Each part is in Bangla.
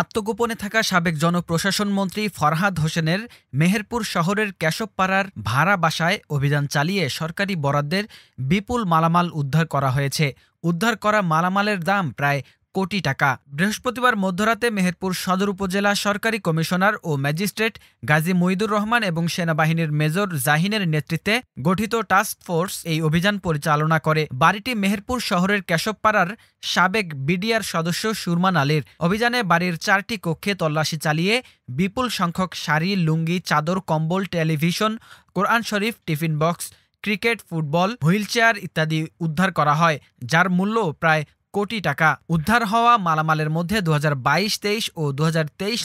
আত্মগোপনে থাকা সাবেক জনপ্রশাসন মন্ত্রী ফরহাদ হোসেনের মেহেরপুর শহরের কেশবপাড়ার ভাড়া বাসায় অভিযান চালিয়ে সরকারি বরাদ্দের বিপুল মালামাল উদ্ধার করা হয়েছে উদ্ধার করা মালামালের দাম প্রায় কোটি টাকা বৃহস্পতিবার মধ্যরাতে মেহেরপুর সদর উপজেলা সরকারি কমিশনার ও ম্যাজিস্ট্রেট গাজী মঈদুর রহমান এবং সেনাবাহিনীর মেজর জাহিনের নেতৃত্বে গঠিত টাস্ক ফোর্স এই অভিযান পরিচালনা করে বাড়িটি মেহেরপুর শহরের কেশবপাড়ার সাবেক বিডিআর সদস্য সুরমান আলীর অভিযানে বাড়ির চারটি কক্ষে তল্লাশি চালিয়ে বিপুল সংখ্যক শাড়ি লুঙ্গি চাদর কম্বল television Quran Sharif tiffin box cricket football chair ইত্যাদি উদ্ধার করা হয় যার মূল্য প্রায় কোটি টাকা উদ্ধার হওয়া মালামালের মধ্যে দু হাজার ও দু হাজার তেইশ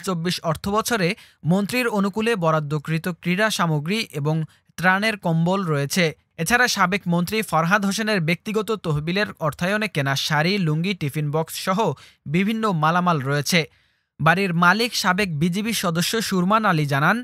অর্থ বছরে মন্ত্রীর অনুকূলে বরাদ্দকৃত ক্রীড়া সামগ্রী এবং ত্রাণের কম্বল রয়েছে এছাড়া সাবেক মন্ত্রী ফরহাদ হোসেনের ব্যক্তিগত তহবিলের অর্থায়নে কেনা শাড়ি লুঙ্গি টিফিন বক্স সহ বিভিন্ন মালামাল রয়েছে বাড়ির মালিক সাবেক বিজিবি সদস্য সুরমান আলী জানান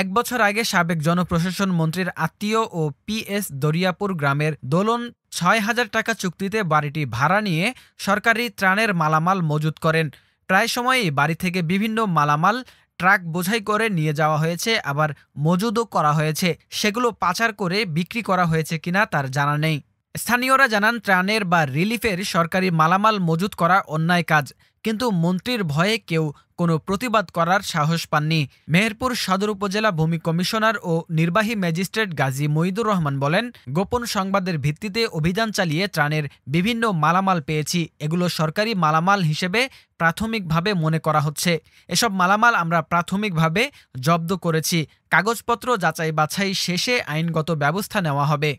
এক বছর আগে সাবেক জনপ্রশাসন মন্ত্রীর আত্মীয় ও পিএস দরিয়াপুর গ্রামের দোলন ছয় হাজার টাকা চুক্তিতে বাড়িটি ভাড়া নিয়ে সরকারি ত্রাণের মালামাল মজুত করেন প্রায় সময়ই বাড়ি থেকে বিভিন্ন মালামাল ট্রাক বোঝাই করে নিয়ে যাওয়া হয়েছে আবার মজুদও করা হয়েছে সেগুলো পাচার করে বিক্রি করা হয়েছে কিনা তার জানা নেই স্থানীয়রা জানান ত্রাণের বা রিলিফের সরকারি মালামাল মজুত করা অন্যায় কাজ কিন্তু মন্ত্রীর ভয়ে কেউ কোনো প্রতিবাদ করার সাহস পাননি মেহেরপুর সদর উপজেলা ভূমি কমিশনার ও নির্বাহী ম্যাজিস্ট্রেট গাজী মঈদুর রহমান বলেন গোপন সংবাদের ভিত্তিতে অভিযান চালিয়ে ত্রাণের বিভিন্ন মালামাল পেয়েছি এগুলো সরকারি মালামাল হিসেবে প্রাথমিকভাবে মনে করা হচ্ছে এসব মালামাল আমরা প্রাথমিকভাবে জব্দ করেছি কাগজপত্র যাচাই বাছাই শেষে আইনগত ব্যবস্থা নেওয়া হবে